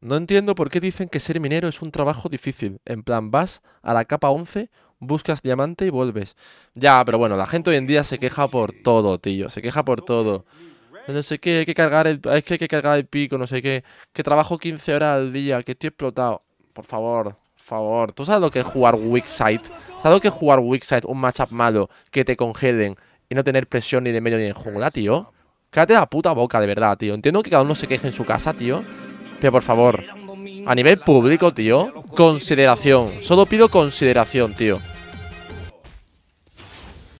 No entiendo por qué dicen que ser minero es un trabajo difícil. En plan, vas a la capa 11, buscas diamante y vuelves. Ya, pero bueno, la gente hoy en día se queja por todo, tío. Se queja por todo. No sé qué, hay que cargar el, hay que cargar el pico, no sé qué. Que trabajo 15 horas al día, que estoy explotado. Por favor, por favor. ¿Tú sabes lo que es jugar weak ¿Sabes lo que es jugar weak Un matchup malo, que te congelen y no tener presión ni de medio ni de jungla, tío. Cállate la puta boca, de verdad, tío. Entiendo que cada uno se queje en su casa, tío. Pero por favor, a nivel público, tío, consideración. Solo pido consideración, tío.